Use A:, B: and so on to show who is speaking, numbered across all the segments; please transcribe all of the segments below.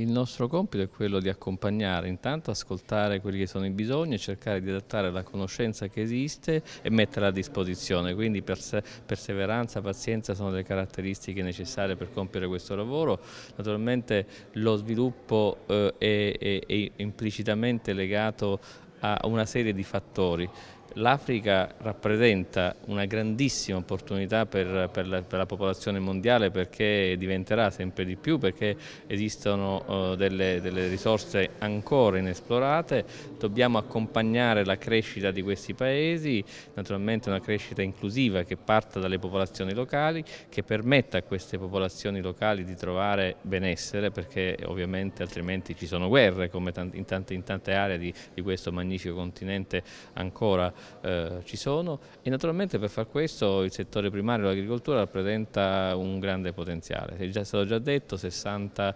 A: il nostro compito è quello di accompagnare, intanto ascoltare quelli che sono i bisogni, e cercare di adattare la conoscenza che esiste e metterla a disposizione, quindi perseveranza, pazienza sono le caratteristiche necessarie per compiere questo lavoro, naturalmente lo sviluppo eh, è, è, è implicitamente legato a una serie di fattori L'Africa rappresenta una grandissima opportunità per, per, la, per, la, popolazione mondiale perché diventerà sempre di più, perché esistono eh, delle, delle, risorse ancora inesplorate, dobbiamo accompagnare la crescita di questi paesi, naturalmente una crescita inclusiva che parta dalle popolazioni locali, che permetta a queste popolazioni locali di trovare benessere perché ovviamente altrimenti ci sono guerre come in, tante, in tante aree di, di questo magnifico continente ancora eh, ci sono e naturalmente per far questo il settore primario dell'agricoltura rappresenta un grande potenziale. È già stato già detto, il 60%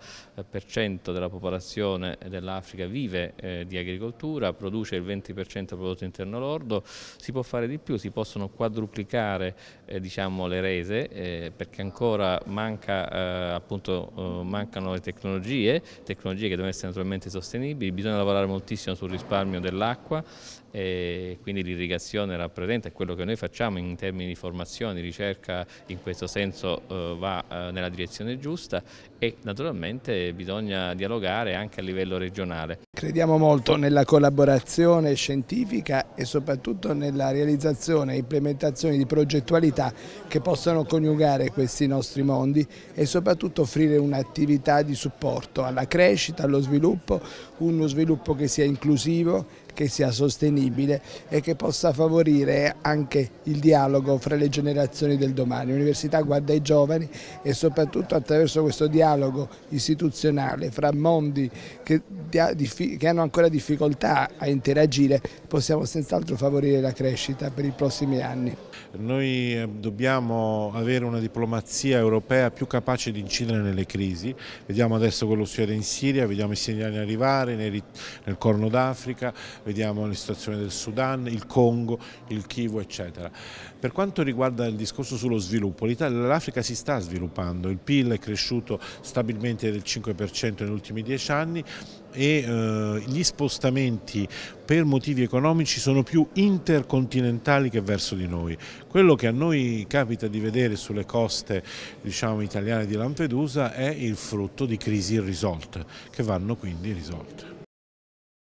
A: eh, della popolazione dell'Africa vive eh, di agricoltura, produce il 20% del prodotto interno lordo, si può fare di più, si possono quadruplicare eh, diciamo, le rese eh, perché ancora manca, eh, appunto, mancano le tecnologie, tecnologie che devono essere naturalmente sostenibili, bisogna lavorare moltissimo sul risparmio dell'acqua e quindi l'irrigazione rappresenta e quello che noi facciamo in termini di formazione, ricerca in questo senso eh, va eh, nella direzione giusta e naturalmente bisogna dialogare anche a livello regionale.
B: Crediamo molto nella collaborazione scientifica e soprattutto nella realizzazione e implementazione di progettualità che possano coniugare questi nostri mondi e soprattutto offrire un'attività di supporto alla crescita, allo sviluppo, uno sviluppo che sia inclusivo, che sia sostenibile e che possa favorire anche il dialogo fra le generazioni del domani. L'università guarda ai giovani e soprattutto attraverso questo dialogo istituzionale fra mondi che, che hanno ancora difficoltà a interagire possiamo senz'altro favorire la crescita per i prossimi anni.
C: Noi eh, dobbiamo avere una diplomazia europea più capace di incidere nelle crisi, vediamo adesso quello succede in Siria, vediamo i segnali arrivare nel Corno d'Africa, vediamo la situazione del Sudan, il Congo, il Kivu eccetera. Per quanto riguarda il discorso sullo sviluppo, l'Africa si sta sviluppando, il PIL è cresciuto stabilmente del 5% negli ultimi 10 anni e eh, gli spostamenti per motivi economici sono più intercontinentali che verso di noi. Quello che a noi capita di vedere sulle coste diciamo, italiane di Lampedusa è il frutto di crisi irrisolte, che vanno quindi risolte.